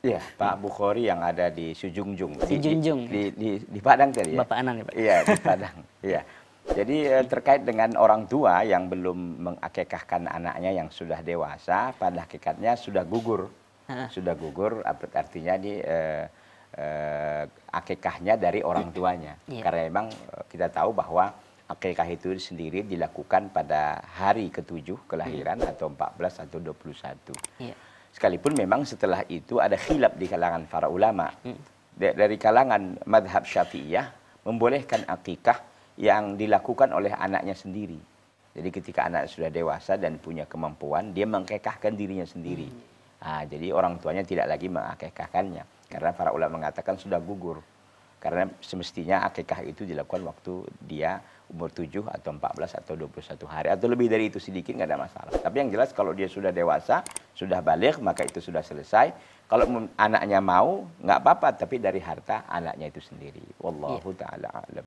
Iya, Pak Bukhari yang ada di Sujungjung. Di Sujungjung. Di, di, di, Padang tadi ya. Bapak Anang ya, Pak. Iya, di Padang. Iya. Jadi eh, terkait dengan orang tua yang belum mengakekahkan anaknya yang sudah dewasa, pada hakikatnya sudah gugur. Sudah gugur artinya di eh, eh, akekahnya dari orang tuanya. Ya. Karena memang eh, kita tahu bahwa akekah itu sendiri dilakukan pada hari ketujuh kelahiran ya. atau 14 atau 21. satu. Iya. Sekalipun memang setelah itu ada khilaf di kalangan para ulama. Dari kalangan madhab syafi'iyah membolehkan akikah yang dilakukan oleh anaknya sendiri. Jadi ketika anak sudah dewasa dan punya kemampuan, dia mengkekahkan dirinya sendiri. Nah, jadi orang tuanya tidak lagi mengakekahkannya. Karena para ulama mengatakan sudah gugur karena semestinya akikah itu dilakukan waktu dia umur 7 atau 14 atau 21 hari atau lebih dari itu sedikit nggak ada masalah. Tapi yang jelas kalau dia sudah dewasa, sudah balik maka itu sudah selesai. Kalau anaknya mau nggak apa-apa tapi dari harta anaknya itu sendiri. Wallahu iya. taala alam.